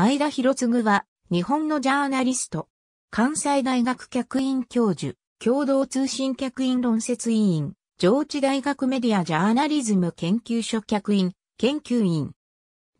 相田博次は、日本のジャーナリスト、関西大学客員教授、共同通信客員論説委員、上智大学メディアジャーナリズム研究所客員、研究員、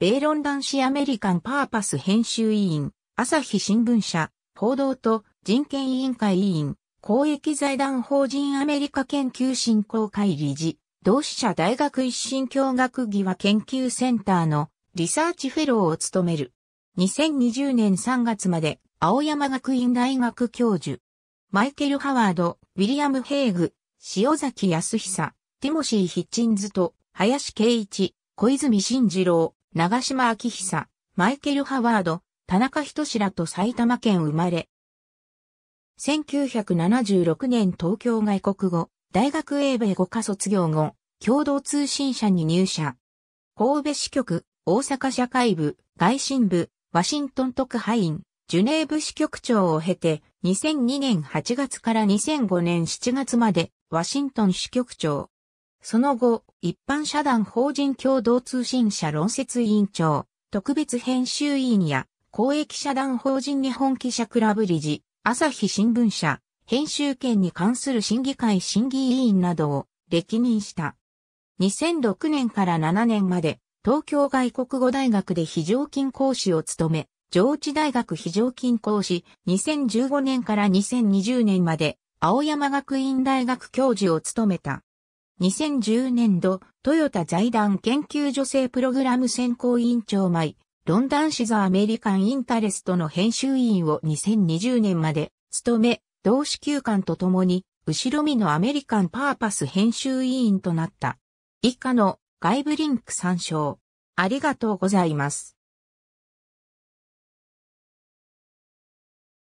米論男子アメリカンパーパス編集委員、朝日新聞社、報道と人権委員会委員、公益財団法人アメリカ研究振興会理事、同志社大学一新教学義和研究センターのリサーチフェローを務める。2020年3月まで青山学院大学教授。マイケル・ハワード、ウィリアム・ヘイグ、塩崎康久、ティモシー・ヒッチンズと、林圭一、小泉慎次郎、長島昭久、マイケル・ハワード、田中人志らと埼玉県生まれ。1976年東京外国語、大学英米語科卒業後、共同通信社に入社。神戸支局、大阪社会部、外信部、ワシントン特派員、ジュネーブ支局長を経て、2002年8月から2005年7月まで、ワシントン支局長。その後、一般社団法人共同通信社論説委員長、特別編集委員や、公益社団法人日本記者クラブ理事、朝日新聞社、編集権に関する審議会審議委員などを歴任した。2006年から7年まで東京外国語大学で非常勤講師を務め、上智大学非常勤講師、2015年から2020年まで、青山学院大学教授を務めた。2010年度、トヨタ財団研究女性プログラム選考委員長前、ロンダンシザアメリカンインタレストの編集委員を2020年まで、務め、同志休館とともに、後ろ見のアメリカンパーパス編集委員となった。以下の外部リンク参照。ありがとうございます。